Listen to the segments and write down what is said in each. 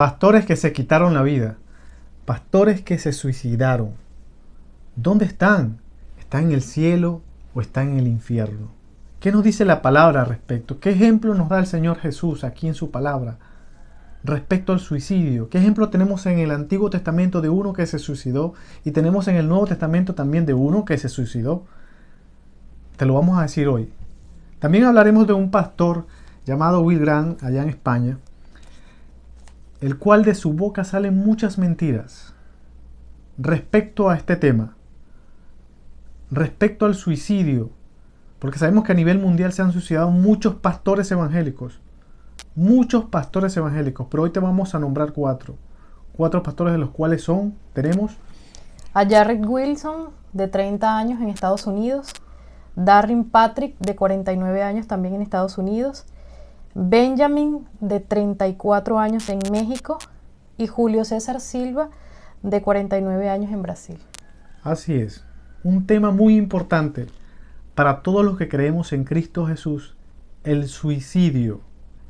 Pastores que se quitaron la vida. Pastores que se suicidaron. ¿Dónde están? ¿Están en el cielo o están en el infierno? ¿Qué nos dice la palabra al respecto? ¿Qué ejemplo nos da el Señor Jesús aquí en su palabra respecto al suicidio? ¿Qué ejemplo tenemos en el Antiguo Testamento de uno que se suicidó y tenemos en el Nuevo Testamento también de uno que se suicidó? Te lo vamos a decir hoy. También hablaremos de un pastor llamado Will Grant allá en España el cual de su boca salen muchas mentiras respecto a este tema, respecto al suicidio, porque sabemos que a nivel mundial se han suicidado muchos pastores evangélicos, muchos pastores evangélicos, pero hoy te vamos a nombrar cuatro, cuatro pastores de los cuales son, tenemos... A Jared Wilson, de 30 años en Estados Unidos, Darren Patrick, de 49 años también en Estados Unidos, Benjamin, de 34 años en México, y Julio César Silva, de 49 años en Brasil. Así es, un tema muy importante para todos los que creemos en Cristo Jesús, el suicidio.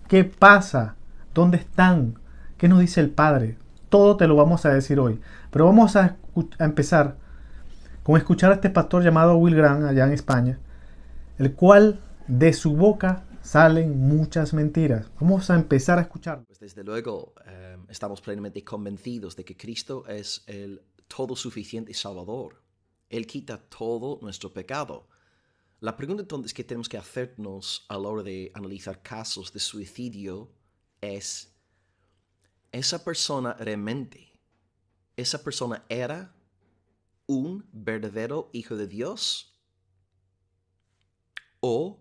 ¿Qué pasa? ¿Dónde están? ¿Qué nos dice el Padre? Todo te lo vamos a decir hoy. Pero vamos a, empezar con escuchar a este pastor llamado Will Grant allá en España, el cual de su boca salen muchas mentiras. Vamos a empezar a escuchar. Pues desde luego, eh, estamos plenamente convencidos de que Cristo es el todo suficiente Salvador. Él quita todo nuestro pecado. La pregunta entonces que tenemos que hacernos a la hora de analizar casos de suicidio es, ¿esa persona realmente, esa persona era un verdadero hijo de Dios? ¿O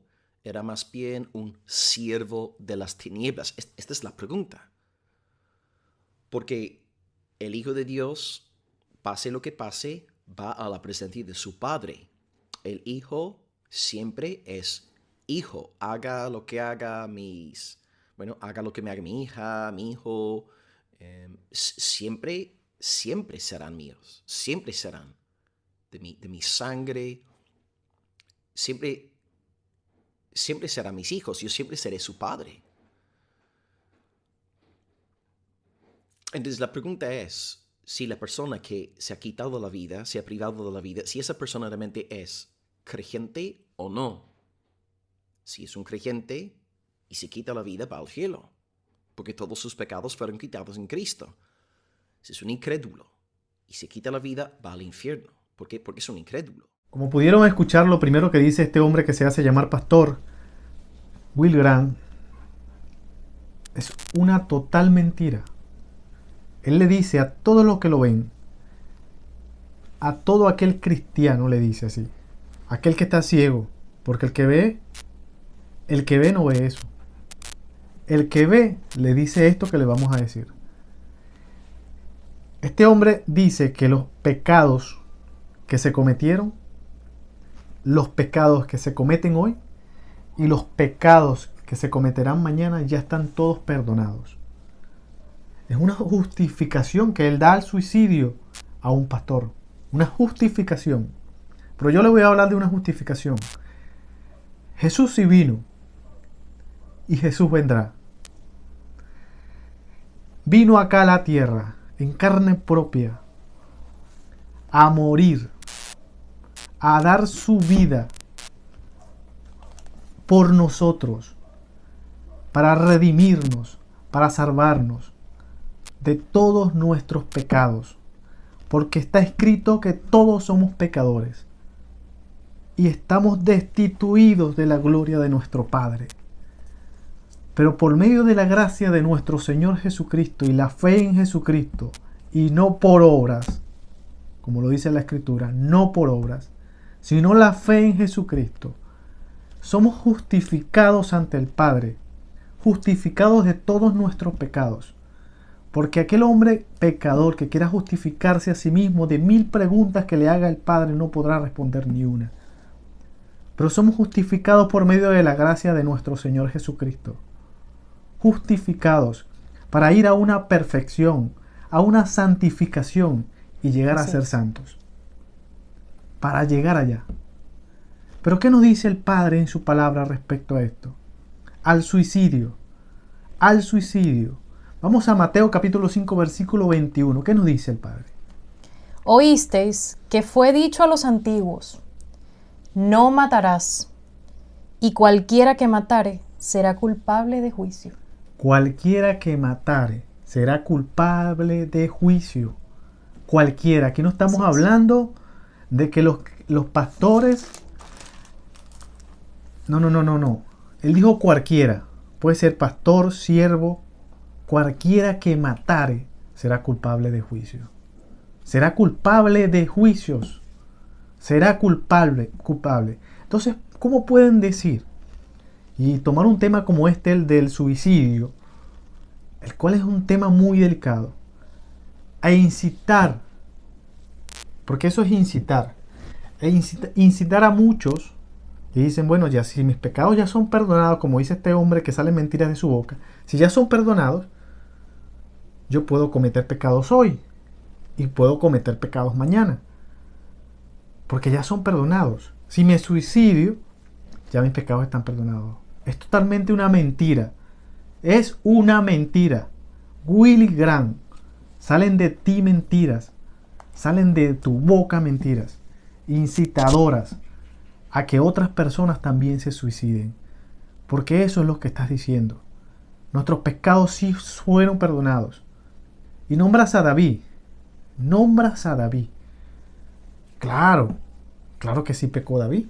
era más bien un siervo de las tinieblas? Esta es la pregunta. Porque el Hijo de Dios, pase lo que pase, va a la presencia de su Padre. El Hijo siempre es Hijo. Haga lo que haga mis... Bueno, haga lo que me haga mi hija, mi hijo. Em, siempre, siempre serán míos. Siempre serán. De mi, de mi sangre. Siempre siempre serán mis hijos, yo siempre seré su padre. Entonces la pregunta es, si la persona que se ha quitado la vida, se ha privado de la vida, si esa persona realmente es creyente o no. Si es un creyente y se quita la vida, va al cielo, porque todos sus pecados fueron quitados en Cristo. Si es un incrédulo y se quita la vida, va al infierno. ¿Por qué? Porque es un incrédulo. Como pudieron escuchar, lo primero que dice este hombre que se hace llamar pastor, Will Grant, es una total mentira. Él le dice a todos los que lo ven, a todo aquel cristiano le dice así, aquel que está ciego, porque el que ve, el que ve no ve eso. El que ve le dice esto que le vamos a decir. Este hombre dice que los pecados que se cometieron los pecados que se cometen hoy y los pecados que se cometerán mañana ya están todos perdonados. Es una justificación que él da al suicidio a un pastor. Una justificación. Pero yo le voy a hablar de una justificación. Jesús sí vino y Jesús vendrá. Vino acá a la tierra en carne propia a morir a dar su vida por nosotros, para redimirnos, para salvarnos de todos nuestros pecados, porque está escrito que todos somos pecadores y estamos destituidos de la gloria de nuestro Padre. Pero por medio de la gracia de nuestro Señor Jesucristo y la fe en Jesucristo, y no por obras, como lo dice la Escritura, no por obras, sino la fe en Jesucristo. Somos justificados ante el Padre, justificados de todos nuestros pecados. Porque aquel hombre pecador que quiera justificarse a sí mismo de mil preguntas que le haga el Padre no podrá responder ni una. Pero somos justificados por medio de la gracia de nuestro Señor Jesucristo. Justificados para ir a una perfección, a una santificación y llegar a ser santos para llegar allá. Pero ¿qué nos dice el Padre en su palabra respecto a esto? Al suicidio, al suicidio. Vamos a Mateo capítulo 5 versículo 21. ¿Qué nos dice el Padre? Oísteis que fue dicho a los antiguos, no matarás, y cualquiera que matare será culpable de juicio. Cualquiera que matare será culpable de juicio. Cualquiera. Aquí no estamos hablando de que los, los pastores... No, no, no, no, no. Él dijo cualquiera. Puede ser pastor, siervo, cualquiera que matare será culpable de juicio. Será culpable de juicios. Será culpable, culpable. Entonces, ¿cómo pueden decir? Y tomar un tema como este, el del suicidio, el cual es un tema muy delicado, a incitar porque eso es incitar. E incitar a muchos y dicen, bueno, ya si mis pecados ya son perdonados, como dice este hombre que salen mentiras de su boca, si ya son perdonados, yo puedo cometer pecados hoy y puedo cometer pecados mañana. Porque ya son perdonados. Si me suicidio, ya mis pecados están perdonados. Es totalmente una mentira. Es una mentira. Willy Grant, salen de ti mentiras. Salen de tu boca mentiras incitadoras a que otras personas también se suiciden. Porque eso es lo que estás diciendo. Nuestros pecados sí fueron perdonados. Y nombras a David. Nombras a David. Claro, claro que sí pecó David.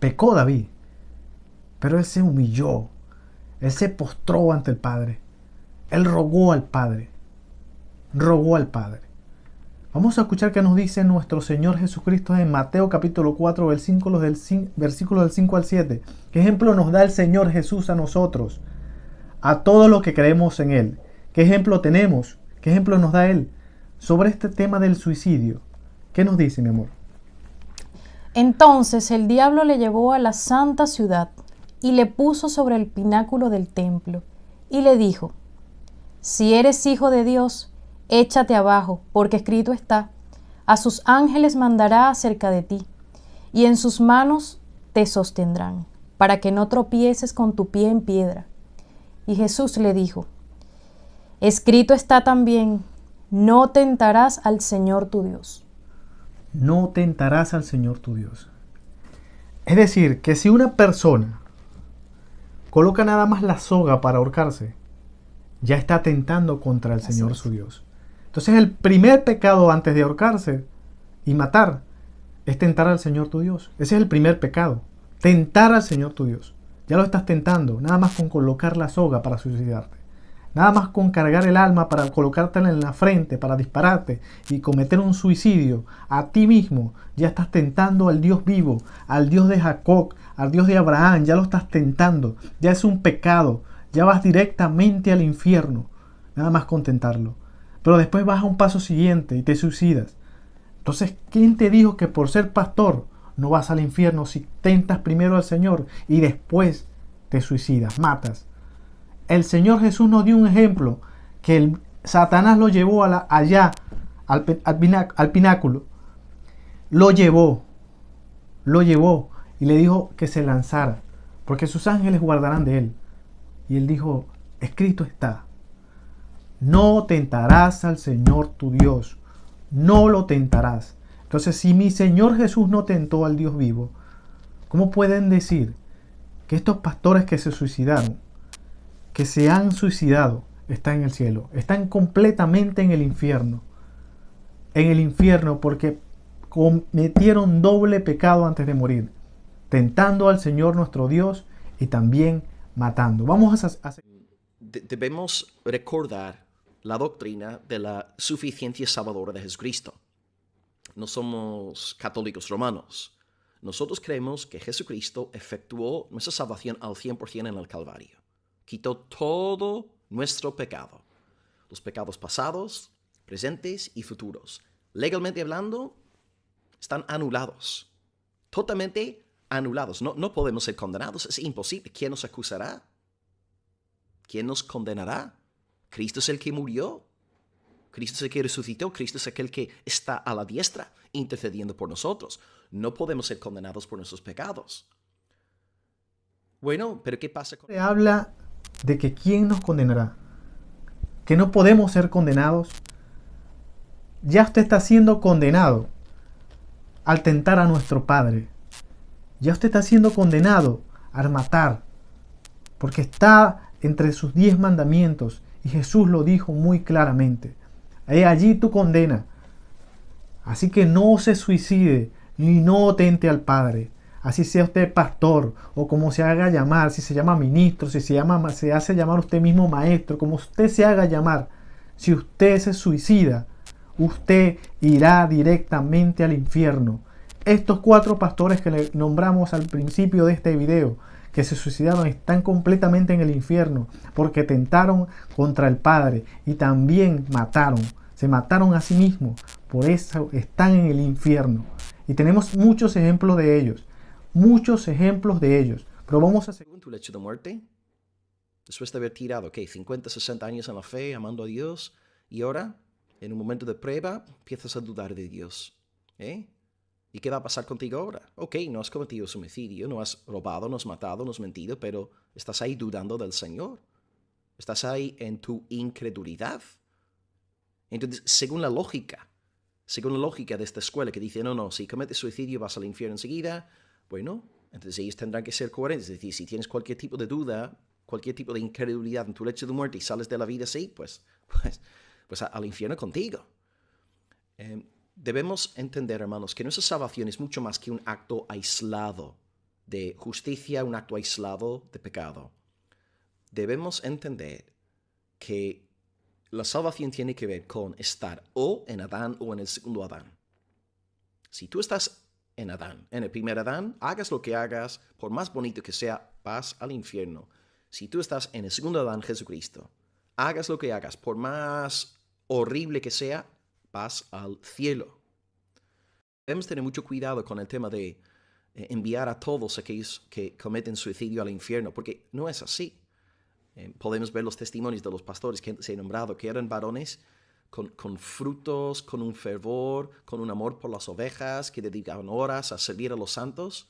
Pecó David. Pero él se humilló. Él se postró ante el Padre. Él rogó al Padre rogó al Padre. Vamos a escuchar qué nos dice nuestro Señor Jesucristo en Mateo capítulo 4, versículos del 5, del 5 al 7. ¿Qué ejemplo nos da el Señor Jesús a nosotros? A todos los que creemos en Él. ¿Qué ejemplo tenemos? ¿Qué ejemplo nos da Él sobre este tema del suicidio? ¿Qué nos dice, mi amor? Entonces el diablo le llevó a la santa ciudad y le puso sobre el pináculo del templo y le dijo, Si eres hijo de Dios, Échate abajo, porque escrito está, a sus ángeles mandará acerca de ti, y en sus manos te sostendrán, para que no tropieces con tu pie en piedra. Y Jesús le dijo, escrito está también, no tentarás al Señor tu Dios. No tentarás al Señor tu Dios. Es decir, que si una persona coloca nada más la soga para ahorcarse, ya está tentando contra el Señor su Dios. Entonces el primer pecado antes de ahorcarse y matar es tentar al Señor tu Dios. Ese es el primer pecado. Tentar al Señor tu Dios. Ya lo estás tentando, nada más con colocar la soga para suicidarte. Nada más con cargar el alma para colocártela en la frente, para dispararte y cometer un suicidio a ti mismo. Ya estás tentando al Dios vivo, al Dios de Jacob, al Dios de Abraham. Ya lo estás tentando. Ya es un pecado. Ya vas directamente al infierno. Nada más con tentarlo pero después vas a un paso siguiente y te suicidas. Entonces, ¿quién te dijo que por ser pastor no vas al infierno si tentas primero al Señor y después te suicidas, matas? El Señor Jesús nos dio un ejemplo que Satanás lo llevó allá, al, al pináculo. Lo llevó, lo llevó y le dijo que se lanzara, porque sus ángeles guardarán de él. Y él dijo, escrito está, no tentarás al Señor tu Dios, no lo tentarás. Entonces, si mi Señor Jesús no tentó al Dios vivo, ¿cómo pueden decir que estos pastores que se suicidaron, que se han suicidado, están en el cielo? Están completamente en el infierno. En el infierno porque cometieron doble pecado antes de morir, tentando al Señor nuestro Dios y también matando. Vamos a... Debemos recordar la doctrina de la suficiencia salvadora de Jesucristo. No somos católicos romanos. Nosotros creemos que Jesucristo efectuó nuestra salvación al 100% en el Calvario. Quitó todo nuestro pecado. Los pecados pasados, presentes y futuros. Legalmente hablando, están anulados. Totalmente anulados. No, no podemos ser condenados. Es imposible. ¿Quién nos acusará? ¿Quién nos condenará? Cristo es el que murió, Cristo es el que resucitó, Cristo es aquel que está a la diestra intercediendo por nosotros. No podemos ser condenados por nuestros pecados. Bueno, pero ¿qué pasa con... habla de que quién nos condenará, que no podemos ser condenados. Ya usted está siendo condenado al tentar a nuestro Padre. Ya usted está siendo condenado al matar, porque está entre sus diez mandamientos y Jesús lo dijo muy claramente. He allí tu condena. Así que no se suicide ni no tente al Padre. Así sea usted pastor o como se haga llamar, si se llama ministro, si se, llama, se hace llamar usted mismo maestro, como usted se haga llamar, si usted se suicida, usted irá directamente al infierno. Estos cuatro pastores que le nombramos al principio de este video que se suicidaron están completamente en el infierno porque tentaron contra el Padre y también mataron, se mataron a sí mismos, por eso están en el infierno. Y tenemos muchos ejemplos de ellos, muchos ejemplos de ellos. Pero vamos a seguir. tu lecho de muerte, después de haber tirado, 50, 60 años en la fe, amando a Dios, y ahora, en un momento de prueba, empiezas a dudar de Dios. ¿eh? ¿Y qué va a pasar contigo ahora? Ok, no has cometido suicidio, no has robado, no has matado, no has mentido, pero estás ahí dudando del Señor. Estás ahí en tu incredulidad. Entonces, según la lógica, según la lógica de esta escuela que dice, no, no, si cometes suicidio vas al infierno enseguida, bueno, entonces ellos tendrán que ser coherentes. Es decir, si tienes cualquier tipo de duda, cualquier tipo de incredulidad en tu lecho de muerte y sales de la vida así, pues, pues, pues al infierno contigo. Em, debemos entender, hermanos, que nuestra salvación es mucho más que un acto aislado de justicia, un acto aislado de pecado. Debemos entender que la salvación tiene que ver con estar o en Adán o en el segundo Adán. Si tú estás en Adán, en el primer Adán, hagas lo que hagas, por más bonito que sea, vas al infierno. Si tú estás en el segundo Adán, Jesucristo, hagas lo que hagas, por más horrible que sea, paz al cielo. Debemos tener mucho cuidado con el tema de eh, enviar a todos aquellos que cometen suicidio al infierno, porque no es así. Eh, podemos ver los testimonios de los pastores que se han nombrado, que eran varones con, con, frutos, con un fervor, con un amor por las ovejas, que dedicaban horas a servir a los santos,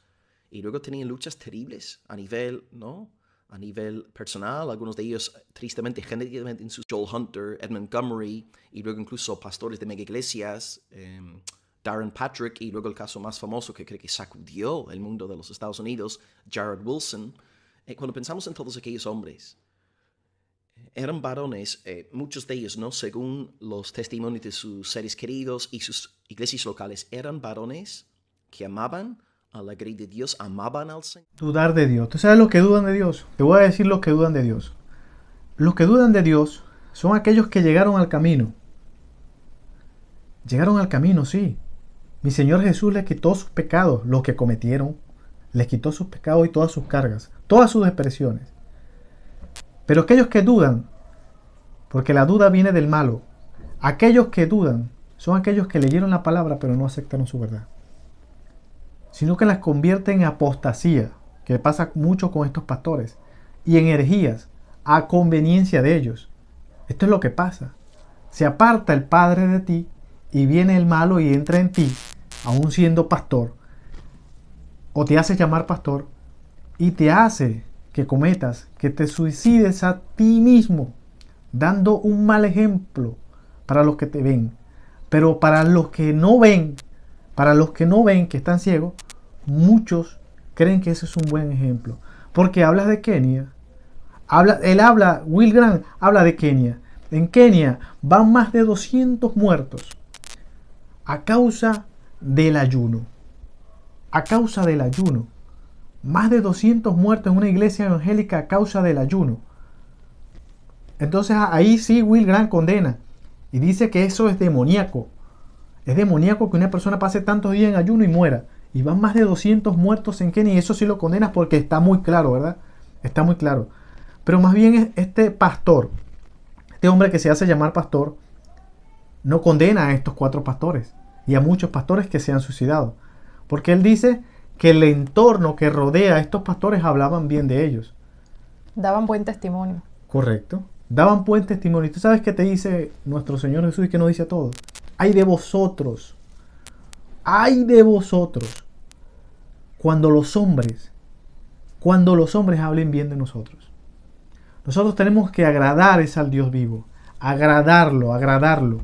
y luego tenían luchas terribles a nivel, ¿no? a nivel personal, algunos de ellos tristemente en genéticamente Joel Hunter, Edmund Montgomery y luego incluso pastores de mega iglesias, em, Darren Patrick y luego el caso más famoso que creo que sacudió el mundo de los Estados Unidos, Jared Wilson. Eh, cuando pensamos en todos aquellos hombres, eran varones, eh, muchos de ellos, ¿no? Según los testimonios de sus seres queridos y sus iglesias locales, eran varones que amaban Dudar de Dios. ¿Tú sabes lo que dudan de Dios? Te voy a decir los que dudan de Dios. Los que dudan de Dios son aquellos que llegaron al camino. Llegaron al camino, sí. Mi Señor Jesús les quitó sus pecados, los que cometieron. Les quitó sus pecados y todas sus cargas, todas sus expresiones. Pero aquellos que dudan, porque la duda viene del malo, aquellos que dudan son aquellos que leyeron la palabra pero no aceptaron su verdad sino que las convierte en apostasía, que pasa mucho con estos pastores, y en herejías, a conveniencia de ellos. Esto es lo que pasa. Se aparta el Padre de ti y viene el malo y entra en ti, aún siendo pastor, o te hace llamar pastor, y te hace que cometas, que te suicides a ti mismo, dando un mal ejemplo para los que te ven. Pero para los que no ven, para los que no ven, que están ciegos, muchos creen que ese es un buen ejemplo. Porque hablas de Kenia, habla, él habla, Will Grant habla de Kenia. En Kenia van más de 200 muertos a causa del ayuno. A causa del ayuno. Más de 200 muertos en una iglesia evangélica a causa del ayuno. Entonces ahí sí Will Grant condena y dice que eso es demoníaco. Es demoníaco que una persona pase tantos días en ayuno y muera. Y van más de 200 muertos en Kenia y eso sí lo condenas porque está muy claro, ¿verdad? Está muy claro. Pero más bien este pastor, este hombre que se hace llamar pastor, no condena a estos cuatro pastores y a muchos pastores que se han suicidado. Porque él dice que el entorno que rodea a estos pastores hablaban bien de ellos. Daban buen testimonio. Correcto. Daban buen testimonio. ¿Y ¿Tú sabes qué te dice nuestro Señor Jesús y qué nos dice a todos? Ay de vosotros. Ay de vosotros. Cuando los hombres, cuando los hombres hablen bien de nosotros. Nosotros tenemos que agradar es al Dios vivo. Agradarlo, agradarlo.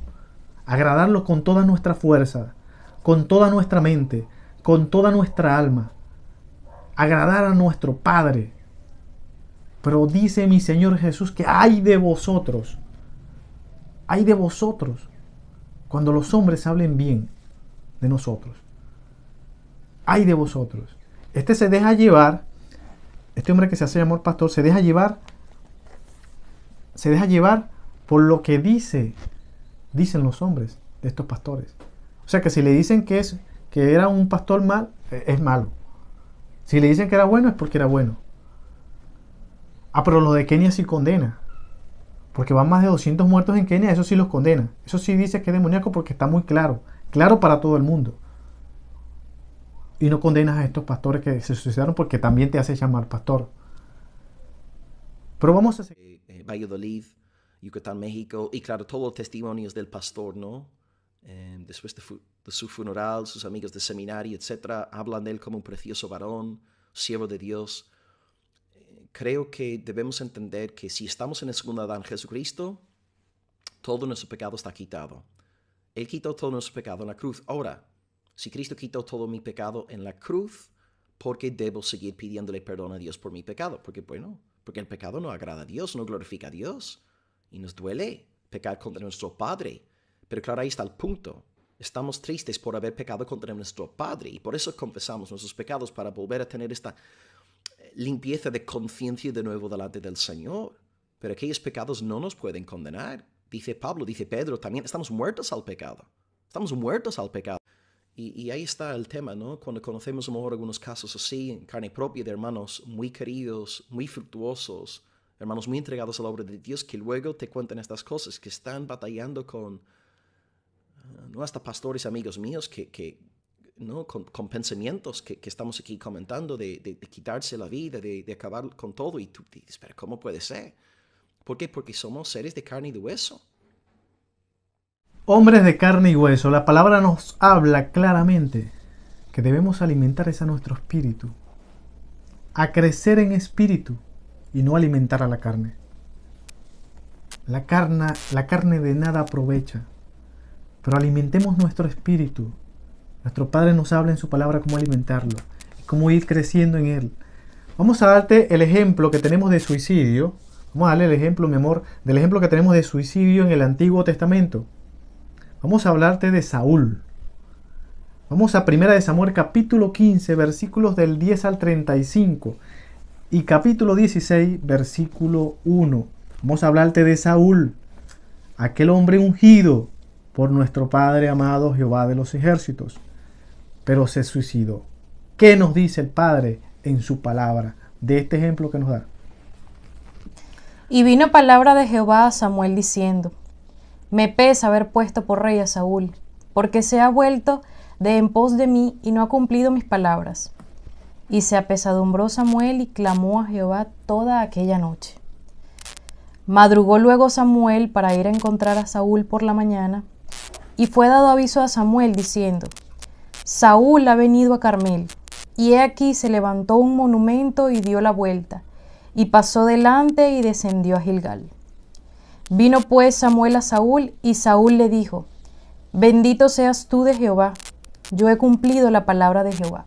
Agradarlo con toda nuestra fuerza, con toda nuestra mente, con toda nuestra alma. Agradar a nuestro Padre. Pero dice mi Señor Jesús que hay de vosotros. Hay de vosotros cuando los hombres hablen bien de nosotros, ay de vosotros. Este se deja llevar, este hombre que se hace llamar pastor, se deja llevar, se deja llevar por lo que dice, dicen los hombres de estos pastores. O sea que si le dicen que es que era un pastor mal, eh, es malo. Si le dicen que era bueno, es porque era bueno. Ah, pero lo de Kenia sí condena porque van más de 200 muertos en Kenia, eso sí los condena. Eso sí dice que es demoníaco porque está muy claro, claro para todo el mundo. Y no condenas a estos pastores que se suicidaron porque también te hace llamar pastor. Pero vamos a seguir. Eh, eh, Valladolid, Yucatán, México, y claro, todos los testimonios del pastor, ¿no? Eh, después de, de, su funeral, sus amigos de seminario, etcétera, hablan de él como un precioso varón, siervo de Dios creo que debemos entender que si estamos en el segundo Adán Jesucristo, todo nuestro pecado está quitado. Él quitó todo nuestro pecado en la cruz. Ahora, si Cristo quitó todo mi pecado en la cruz, ¿por qué debo seguir pidiéndole perdón a Dios por mi pecado? Porque, bueno, porque el pecado no agrada a Dios, no glorifica a Dios. Y nos duele pecar contra nuestro Padre. Pero claro, ahí está el punto. Estamos tristes por haber pecado contra nuestro Padre y por eso confesamos nuestros pecados para volver a tener esta limpieza de conciencia de nuevo delante del Señor. Pero aquellos pecados no nos pueden condenar. Dice Pablo, dice Pedro, también estamos muertos al pecado. Estamos muertos al pecado. Y, ahí está el tema, ¿no? Cuando conocemos a lo mejor algunos casos así, en carne propia, de hermanos muy queridos, muy fructuosos, hermanos muy entregados a la obra de Dios, que luego te cuentan estas cosas, que están batallando con, ah, no hasta pastores amigos míos que, que con, pensamientos que, estamos aquí comentando de, quitarse la vida, de, acabar con todo. Y tú dices, pero ¿cómo puede ser? ¿Por qué? Porque somos seres de carne y de hueso. Hombres de carne y hueso, la palabra nos habla claramente que debemos alimentar a nuestro espíritu, a crecer en espíritu y no alimentar a la carne. La carne, la carne de nada aprovecha, pero alimentemos nuestro espíritu nuestro Padre nos habla en su palabra cómo alimentarlo, cómo ir creciendo en él. Vamos a darte el ejemplo que tenemos de suicidio. Vamos a darle el ejemplo, mi amor, del ejemplo que tenemos de suicidio en el Antiguo Testamento. Vamos a hablarte de Saúl. Vamos a 1 de Samuel capítulo 15, versículos del 10 al 35 y capítulo 16, versículo 1. Vamos a hablarte de Saúl, aquel hombre ungido por nuestro Padre amado Jehová de los ejércitos pero se suicidó. ¿Qué nos dice el Padre en su palabra de este ejemplo que nos da? Y vino palabra de Jehová a Samuel diciendo, Me pesa haber puesto por rey a Saúl, porque se ha vuelto de en pos de mí y no ha cumplido mis palabras. Y se apesadumbró Samuel y clamó a Jehová toda aquella noche. Madrugó luego Samuel para ir a encontrar a Saúl por la mañana, y fue dado aviso a Samuel diciendo, Saúl ha venido a Carmel. Y he aquí se levantó un monumento y dio la vuelta, y pasó delante y descendió a Gilgal. Vino pues Samuel a Saúl, y Saúl le dijo, Bendito seas tú de Jehová, yo he cumplido la palabra de Jehová.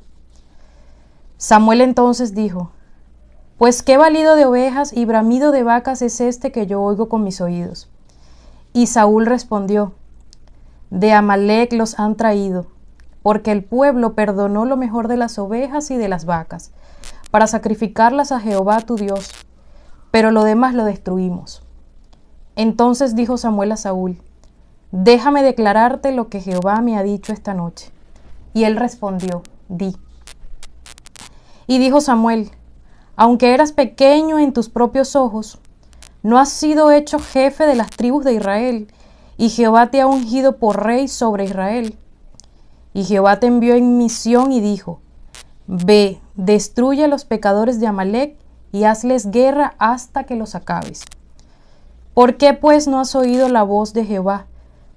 Samuel entonces dijo, Pues qué valido de ovejas y bramido de vacas es este que yo oigo con mis oídos. Y Saúl respondió, De Amalek los han traído, porque el pueblo perdonó lo mejor de las ovejas y de las vacas, para sacrificarlas a Jehová tu Dios, pero lo demás lo destruimos. Entonces dijo Samuel a Saúl, déjame declararte lo que Jehová me ha dicho esta noche. Y él respondió, di. Y dijo Samuel, aunque eras pequeño en tus propios ojos, no has sido hecho jefe de las tribus de Israel, y Jehová te ha ungido por rey sobre Israel. Y Jehová te envió en misión y dijo, Ve, destruye a los pecadores de Amalek y hazles guerra hasta que los acabes. ¿Por qué pues no has oído la voz de Jehová,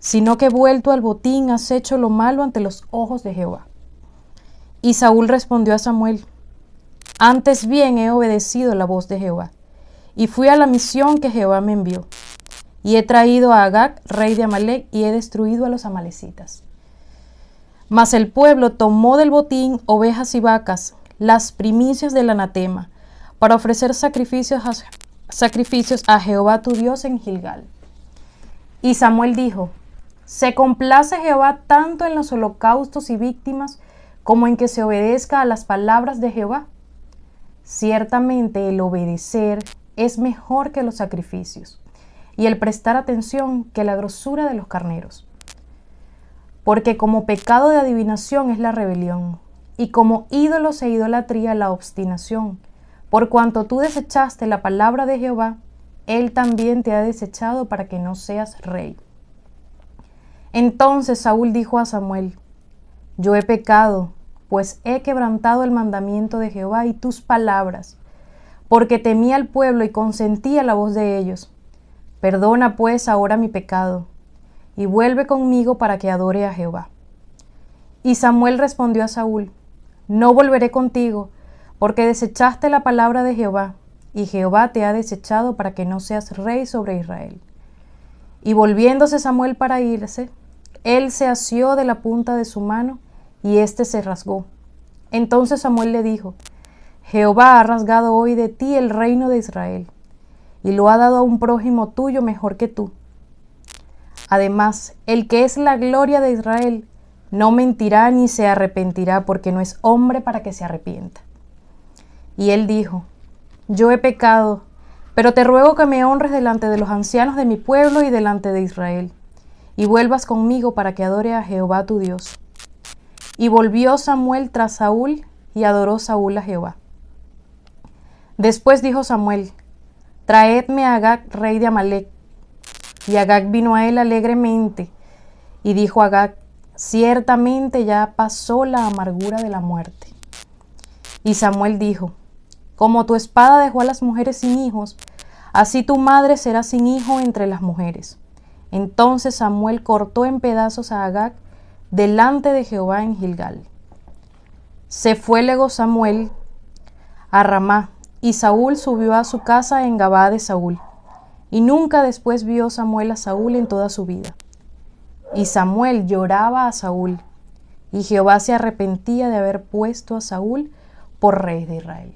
sino que vuelto al botín has hecho lo malo ante los ojos de Jehová? Y Saúl respondió a Samuel, Antes bien he obedecido la voz de Jehová, y fui a la misión que Jehová me envió, y he traído a Agag, rey de Amalec y he destruido a los amalecitas. Mas el pueblo tomó del botín ovejas y vacas, las primicias del anatema, para ofrecer sacrificios a, sacrificios a Jehová tu Dios en Gilgal. Y Samuel dijo, Se complace Jehová tanto en los holocaustos y víctimas como en que se obedezca a las palabras de Jehová. Ciertamente el obedecer es mejor que los sacrificios, y el prestar atención que la grosura de los carneros porque como pecado de adivinación es la rebelión, y como ídolos e idolatría la obstinación. Por cuanto tú desechaste la palabra de Jehová, Él también te ha desechado para que no seas rey. Entonces Saúl dijo a Samuel, Yo he pecado, pues he quebrantado el mandamiento de Jehová y tus palabras, porque temí al pueblo y consentí a la voz de ellos. Perdona pues ahora mi pecado, y vuelve conmigo para que adore a Jehová. Y Samuel respondió a Saúl, No volveré contigo, porque desechaste la palabra de Jehová, y Jehová te ha desechado para que no seas rey sobre Israel. Y volviéndose Samuel para irse, él se asió de la punta de su mano, y éste se rasgó. Entonces Samuel le dijo, Jehová ha rasgado hoy de ti el reino de Israel, y lo ha dado a un prójimo tuyo mejor que tú. Además, el que es la gloria de Israel no mentirá ni se arrepentirá porque no es hombre para que se arrepienta. Y él dijo, yo he pecado, pero te ruego que me honres delante de los ancianos de mi pueblo y delante de Israel, y vuelvas conmigo para que adore a Jehová tu Dios. Y volvió Samuel tras Saúl, y adoró Saúl a Jehová. Después dijo Samuel, Traedme a Agag, rey de Amalek, y Agag vino a él alegremente y dijo a Agag, ciertamente ya pasó la amargura de la muerte. Y Samuel dijo, como tu espada dejó a las mujeres sin hijos, así tu madre será sin hijo entre las mujeres. Entonces Samuel cortó en pedazos a Agag delante de Jehová en Gilgal. Se fue luego Samuel a Ramá, y Saúl subió a su casa en Gabá de Saúl. Y nunca después vio Samuel a Saúl en toda su vida. Y Samuel lloraba a Saúl, y Jehová se arrepentía de haber puesto a Saúl por rey de Israel.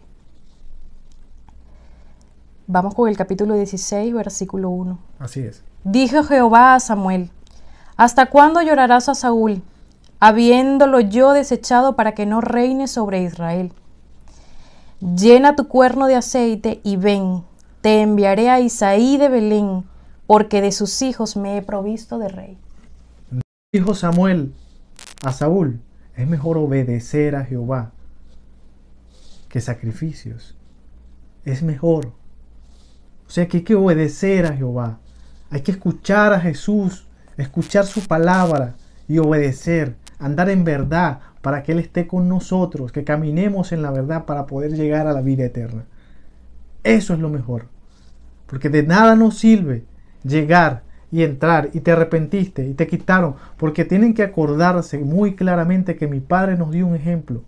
Vamos con el capítulo 16, versículo 1. Así es. Dijo Jehová a Samuel, ¿hasta cuándo llorarás a Saúl, habiéndolo yo desechado para que no reine sobre Israel? Llena tu cuerno de aceite y ven, te enviaré a Isaí de Belén, porque de sus hijos me he provisto de rey. Dijo Samuel a Saúl, es mejor obedecer a Jehová que sacrificios. Es mejor. O sea que hay que obedecer a Jehová. Hay que escuchar a Jesús, escuchar su palabra y obedecer, andar en verdad para que Él esté con nosotros, que caminemos en la verdad para poder llegar a la vida eterna. Eso es lo mejor. Porque de nada nos sirve llegar y entrar y te arrepentiste y te quitaron. Porque tienen que acordarse muy claramente que mi Padre nos dio un ejemplo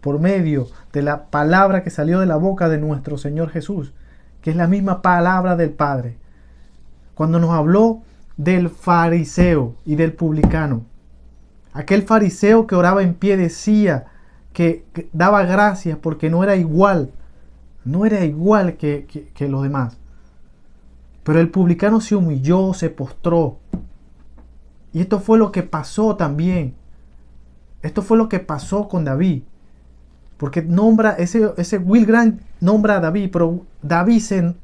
por medio de la palabra que salió de la boca de nuestro Señor Jesús, que es la misma palabra del Padre. Cuando nos habló del fariseo y del publicano, aquel fariseo que oraba en pie decía que daba gracias porque no era igual no era igual que, los demás. Pero el publicano se humilló, se postró. Y esto fue lo que pasó también. Esto fue lo que pasó con David. Porque nombra, ese, ese Will Grant nombra a David, pero David se,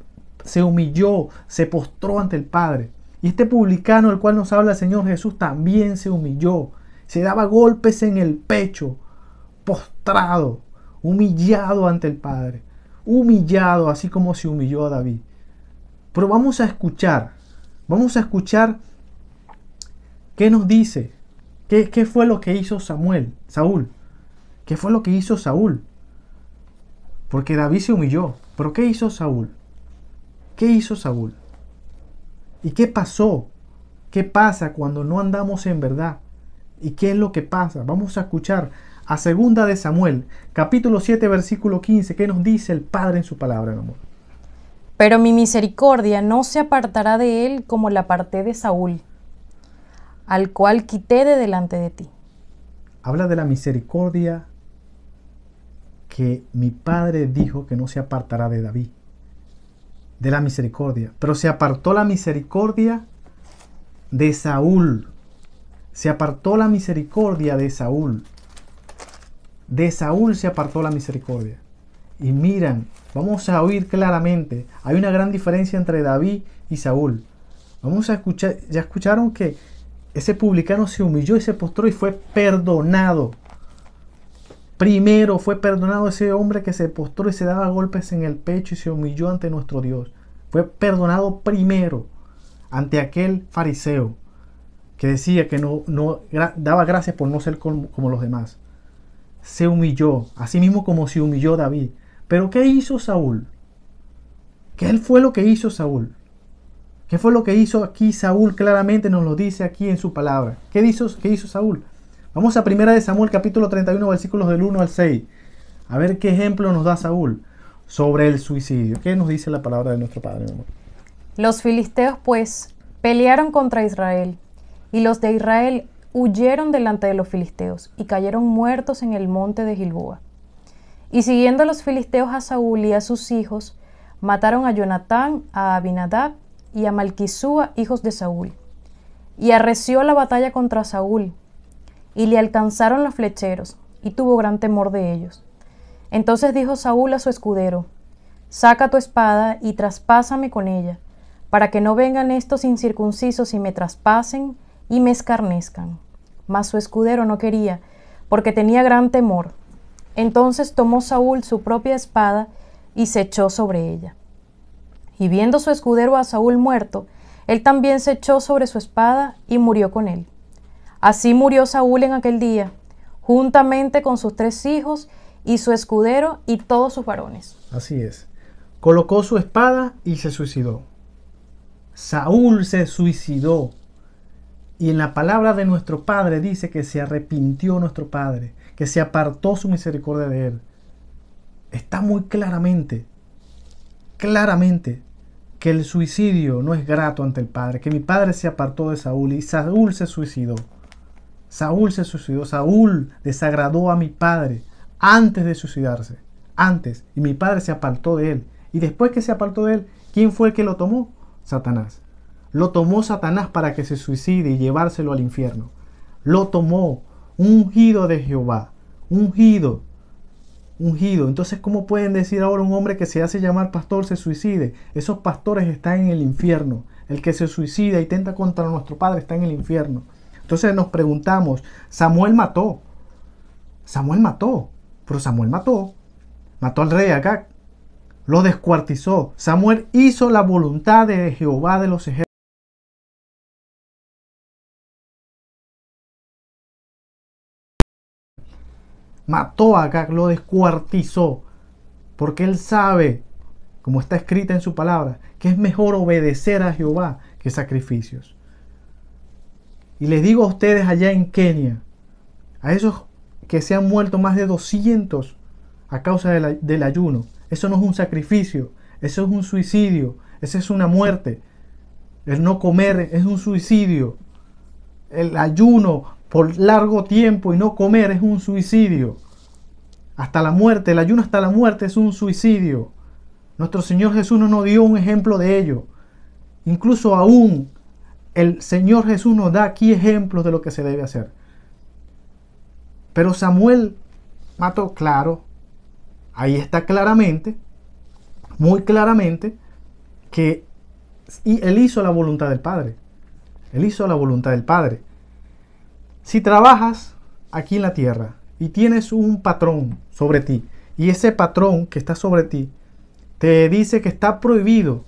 se humilló, se postró ante el Padre. Y este publicano el cual nos habla el Señor Jesús también se humilló. Se daba golpes en el pecho, postrado, humillado ante el Padre humillado, así como se humilló a David. Pero vamos a escuchar, vamos a escuchar qué nos dice, qué, qué fue lo que hizo Samuel, Saúl, qué fue lo que hizo Saúl. Porque David se humilló, pero ¿qué hizo Saúl? ¿Qué hizo Saúl? ¿Y qué pasó? ¿Qué pasa cuando no andamos en verdad? ¿Y qué es lo que pasa? Vamos a escuchar a segunda de Samuel, capítulo 7, versículo 15, que nos dice el Padre en su palabra, en amor. Pero mi misericordia no se apartará de él como la aparté de Saúl, al cual quité de delante de ti. Habla de la misericordia que mi padre dijo que no se apartará de David, de la misericordia. Pero se apartó la misericordia de Saúl. Se apartó la misericordia de Saúl de Saúl se apartó la misericordia. Y miran, vamos a oír claramente, hay una gran diferencia entre David y Saúl. Vamos a escuchar, ya escucharon que ese publicano se humilló y se postró y fue perdonado. Primero fue perdonado ese hombre que se postró y se daba golpes en el pecho y se humilló ante nuestro Dios. Fue perdonado primero ante aquel fariseo que decía que no, daba gracias por no ser como los demás se humilló, así mismo como se humilló David. Pero ¿qué hizo Saúl? ¿Qué fue lo que hizo Saúl? ¿Qué fue lo que hizo aquí Saúl? Claramente nos lo dice aquí en su palabra. ¿Qué hizo, qué hizo Saúl? Vamos a 1 Samuel capítulo 31 versículos del 1 al 6. A ver qué ejemplo nos da Saúl sobre el suicidio. ¿Qué nos dice la palabra de nuestro Padre? Los filisteos pues pelearon contra Israel y los de Israel huyeron delante de los filisteos y cayeron muertos en el monte de Gilboa. Y siguiendo los filisteos a Saúl y a sus hijos, mataron a Jonatán, a Abinadab y a Malquisúa, hijos de Saúl. Y arreció la batalla contra Saúl, y le alcanzaron los flecheros, y tuvo gran temor de ellos. Entonces dijo Saúl a su escudero, Saca tu espada y traspásame con ella, para que no vengan estos incircuncisos y me traspasen y me escarnezcan mas su escudero no quería, porque tenía gran temor. Entonces tomó Saúl su propia espada y se echó sobre ella. Y viendo su escudero a Saúl muerto, él también se echó sobre su espada y murió con él. Así murió Saúl en aquel día, juntamente con sus tres hijos y su escudero y todos sus varones. Así es. Colocó su espada y se suicidó. Saúl se suicidó. Y en la palabra de nuestro Padre dice que se arrepintió nuestro Padre, que se apartó su misericordia de Él. Está muy claramente, claramente, que el suicidio no es grato ante el Padre, que mi Padre se apartó de Saúl y Saúl se suicidó. Saúl se suicidó, Saúl desagradó a mi Padre antes de suicidarse, antes, y mi Padre se apartó de Él. Y después que se apartó de Él, ¿quién fue el que lo tomó? Satanás. Lo tomó Satanás para que se suicide y llevárselo al infierno. Lo tomó ungido de Jehová, ungido, ungido. Entonces, ¿cómo pueden decir ahora un hombre que se hace llamar pastor se suicide? Esos pastores están en el infierno. El que se suicida y tenta contra nuestro Padre está en el infierno. Entonces nos preguntamos, Samuel mató. Samuel mató, pero Samuel mató. Mató al rey Agag. Lo descuartizó. Samuel hizo la voluntad de Jehová de los ejércitos. mató a Gac, lo descuartizó, porque él sabe, como está escrita en su palabra, que es mejor obedecer a Jehová que sacrificios. Y les digo a ustedes allá en Kenia, a esos que se han muerto más de 200 a causa del ayuno, eso no es un sacrificio, eso es un suicidio, eso es una muerte. El no comer es un suicidio. El ayuno por largo tiempo y no comer es un suicidio. Hasta la muerte, el ayuno hasta la muerte es un suicidio. Nuestro Señor Jesús nos dio un ejemplo de ello. Incluso aún el Señor Jesús nos da aquí ejemplos de lo que se debe hacer. Pero Samuel mató, claro, ahí está claramente, muy claramente, que él hizo la voluntad del Padre. Él hizo la voluntad del Padre. Si trabajas aquí en la tierra y tienes un patrón sobre ti, y ese patrón que está sobre ti te dice que está prohibido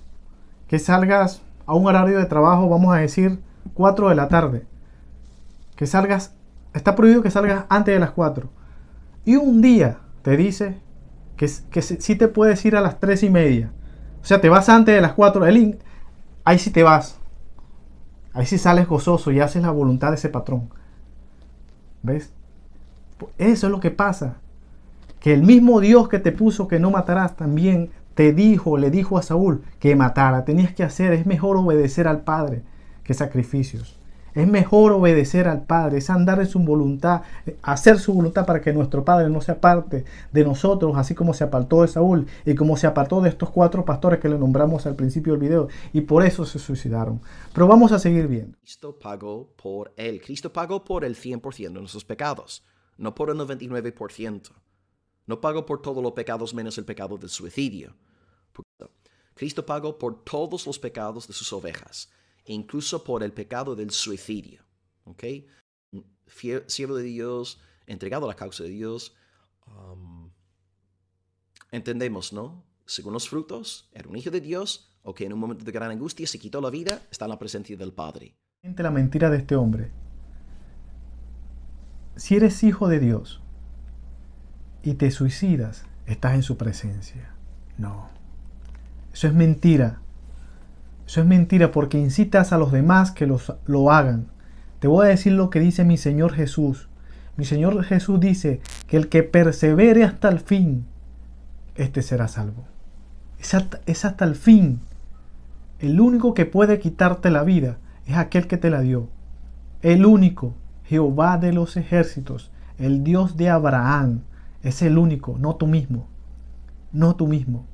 que salgas a un horario de trabajo, vamos a decir 4 de la tarde, que salgas, está prohibido que salgas antes de las 4, y un día te dice que, si te puedes ir a las 3 y media, o sea, te vas antes de las 4, el ahí sí te vas, ahí sí sales gozoso y haces la voluntad de ese patrón. ¿Ves? Eso es lo que pasa. Que el mismo Dios que te puso que no matarás también te dijo, le dijo a Saúl que matara. Tenías que hacer, es mejor obedecer al Padre que sacrificios. Es mejor obedecer al Padre, es andar en su voluntad, hacer su voluntad para que nuestro Padre no se aparte de nosotros, así como se apartó de Saúl y como se apartó de estos cuatro pastores que le nombramos al principio del video. Y por eso se suicidaron. Pero vamos a seguir viendo. Cristo pagó por él. Cristo pagó por el 100% de nuestros pecados, no por el 99%. No pagó por todos los pecados menos el pecado del suicidio. Cristo pagó por todos los pecados de sus ovejas. E incluso por el pecado del suicidio. ¿okay? siervo de Dios, entregado a la causa de Dios. Um, entendemos, ¿no? Según los frutos, era un hijo de Dios, o que en un momento de gran angustia se quitó la vida, está en la presencia del Padre. La mentira de este hombre. Si eres hijo de Dios y te suicidas, estás en su presencia. No. Eso es mentira. Eso es mentira porque incitas a los demás que los, lo hagan. Te voy a decir lo que dice mi Señor Jesús. Mi Señor Jesús dice que el que persevere hasta el fin, este será salvo. Es hasta, es hasta el fin. El único que puede quitarte la vida es aquel que te la dio. El único, Jehová de los ejércitos, el Dios de Abraham, es el único, no tú mismo. No tú mismo,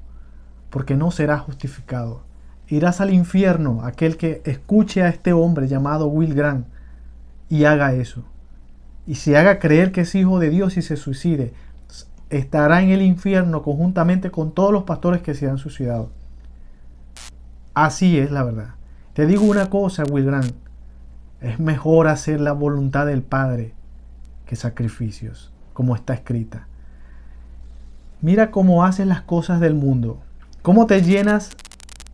porque no serás justificado irás al infierno aquel que escuche a este hombre llamado Will Grant y haga eso. Y si haga creer que es hijo de Dios y se suicide. Estará en el infierno conjuntamente con todos los pastores que se han suicidado. Así es la verdad. Te digo una cosa, Will Grant. Es mejor hacer la voluntad del Padre que sacrificios, como está escrita. Mira cómo haces las cosas del mundo. Cómo te llenas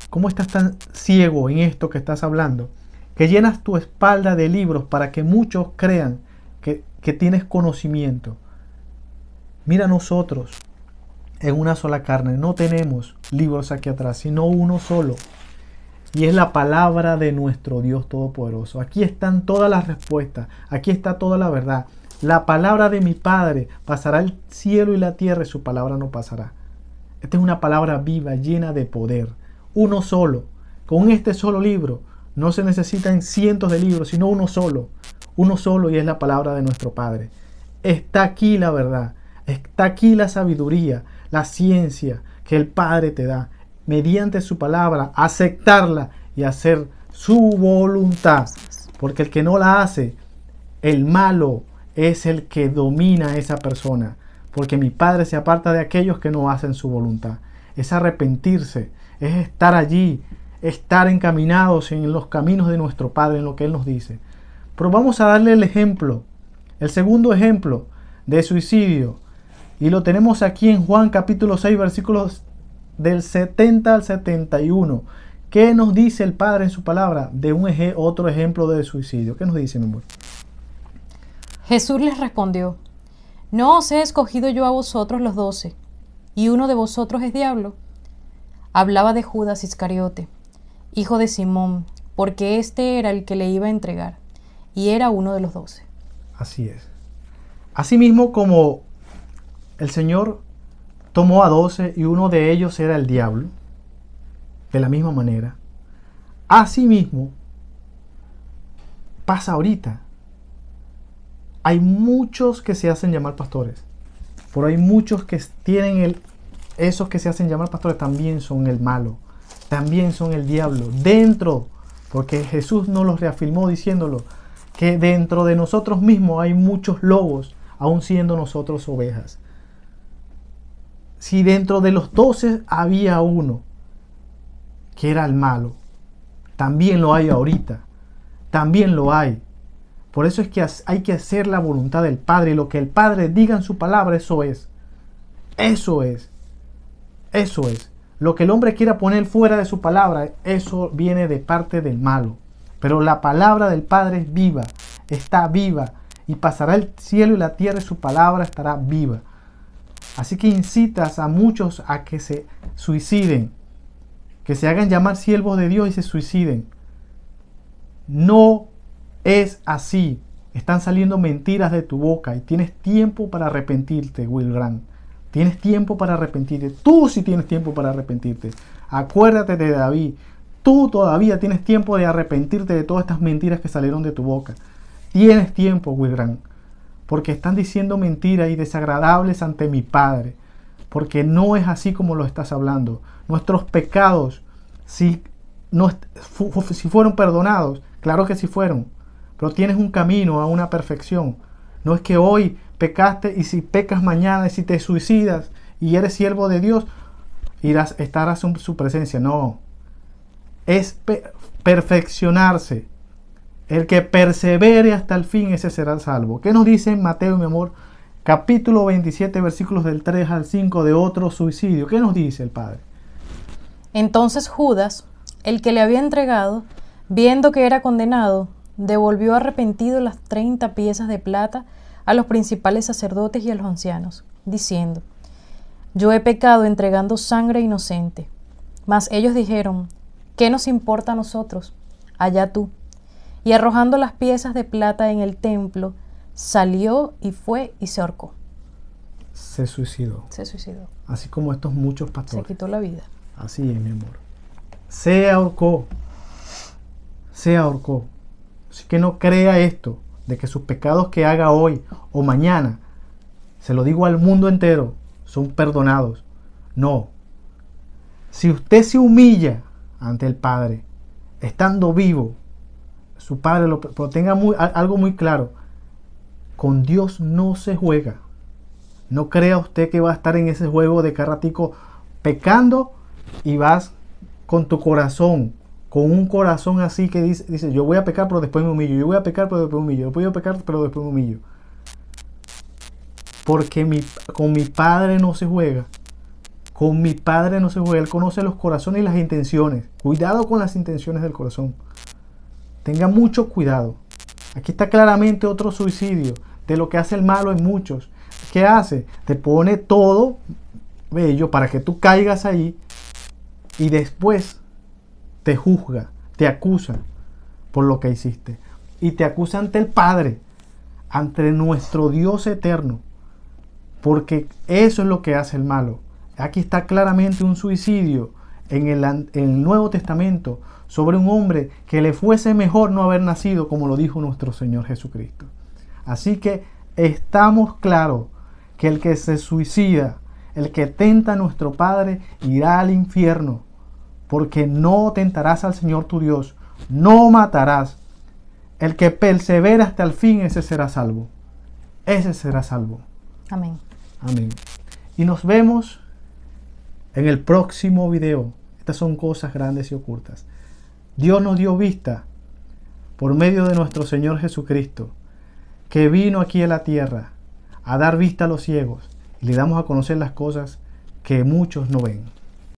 ¿Cómo estás tan ciego en esto que estás hablando? Que llenas tu espalda de libros para que muchos crean que, que tienes conocimiento. Mira nosotros, en una sola carne, no tenemos libros aquí atrás, sino uno solo. Y es la palabra de nuestro Dios Todopoderoso. Aquí están todas las respuestas, aquí está toda la verdad. La palabra de mi Padre pasará el cielo y la tierra y su palabra no pasará. Esta es una palabra viva, llena de poder uno solo. Con este solo libro no se necesitan cientos de libros, sino uno solo. Uno solo y es la palabra de nuestro Padre. Está aquí la verdad, está aquí la sabiduría, la ciencia que el Padre te da. Mediante su palabra, aceptarla y hacer su voluntad. Porque el que no la hace, el malo es el que domina a esa persona. Porque mi Padre se aparta de aquellos que no hacen su voluntad. Es arrepentirse es estar allí, estar encaminados en los caminos de nuestro Padre, en lo que Él nos dice. Pero vamos a darle el ejemplo, el segundo ejemplo de suicidio, y lo tenemos aquí en Juan capítulo 6, versículos del 70 al 71. ¿Qué nos dice el Padre en su palabra de un otro ejemplo de suicidio? ¿Qué nos dice, mi amor? Jesús les respondió, No os he escogido yo a vosotros los doce, y uno de vosotros es diablo. Hablaba de Judas Iscariote, hijo de Simón, porque éste era el que le iba a entregar, y era uno de los doce. Así es. Asimismo como el Señor tomó a doce y uno de ellos era el diablo, de la misma manera, asimismo pasa ahorita. Hay muchos que se hacen llamar pastores, pero hay muchos que tienen el esos que se hacen llamar pastores también son el malo, también son el diablo, dentro, porque Jesús no los reafirmó diciéndolo, que dentro de nosotros mismos hay muchos lobos, aún siendo nosotros ovejas. Si dentro de los doce había uno que era el malo, también lo hay ahorita, también lo hay. Por eso es que hay que hacer la voluntad del Padre, lo que el Padre diga en su palabra, eso es. Eso es. Eso es. Lo que el hombre quiera poner fuera de su palabra, eso viene de parte del malo. Pero la palabra del Padre es viva, está viva, y pasará el cielo y la tierra y su palabra estará viva. Así que incitas a muchos a que se suiciden, que se hagan llamar siervos de Dios y se suiciden. No es así. Están saliendo mentiras de tu boca y tienes tiempo para arrepentirte, Will Tienes tiempo para arrepentirte. Tú sí tienes tiempo para arrepentirte. Acuérdate de David. Tú todavía tienes tiempo de arrepentirte de todas estas mentiras que salieron de tu boca. Tienes tiempo, Grant, Porque están diciendo mentiras y desagradables ante mi Padre. Porque no es así como lo estás hablando. Nuestros pecados, si, no, si fueron perdonados, claro que sí fueron. Pero tienes un camino a una perfección. No es que hoy pecaste y si pecas mañana y si te suicidas y eres siervo de Dios, irás, estarás en su presencia. No. Es perfeccionarse. El que persevere hasta el fin, ese será salvo. ¿Qué nos dice Mateo, mi amor? Capítulo 27, versículos del 3 al 5 de otro suicidio. ¿Qué nos dice el Padre? Entonces Judas, el que le había entregado, viendo que era condenado, devolvió arrepentido las treinta piezas de plata a los principales sacerdotes y a los ancianos, diciendo, Yo he pecado entregando sangre inocente. Mas ellos dijeron, ¿qué nos importa a nosotros? Allá tú. Y arrojando las piezas de plata en el templo, salió y fue y se ahorcó. Se suicidó. Se suicidó. Así como estos muchos pastores. Se quitó la vida. Así es, mi amor. Se ahorcó. Se ahorcó que no crea esto, de que sus pecados que haga hoy o mañana, se lo digo al mundo entero, son perdonados. No. Si usted se humilla ante el Padre, estando vivo, su Padre lo, tenga muy, algo muy claro, con Dios no se juega. No crea usted que va a estar en ese juego de carratico pecando y vas con tu corazón con un corazón así que dice, dice, yo voy a pecar pero después me humillo, yo voy a pecar pero después me humillo, yo voy a pecar pero después me humillo. Porque con mi padre no se juega. Con mi padre no se juega. Él conoce los corazones y las intenciones. Cuidado con las intenciones del corazón. Tenga mucho cuidado. Aquí está claramente otro suicidio. De lo que hace el malo en muchos. ¿Qué hace? Te pone todo bello para que tú caigas ahí. Y después te juzga, te acusa por lo que hiciste. Y te acusa ante el Padre, ante nuestro Dios eterno. Porque eso es lo que hace el malo. Aquí está claramente un suicidio en el, Nuevo Testamento sobre un hombre que le fuese mejor no haber nacido, como lo dijo nuestro Señor Jesucristo. Así que estamos claros que el que se suicida, el que tenta a nuestro Padre, irá al infierno porque no tentarás al Señor tu Dios, no matarás. El que persevera hasta el fin, ese será salvo. Ese será salvo. Amén. Amén. Y nos vemos en el próximo video. Estas son cosas grandes y ocultas. Dios nos dio vista por medio de nuestro Señor Jesucristo, que vino aquí a la tierra a dar vista a los ciegos y le damos a conocer las cosas que muchos no ven.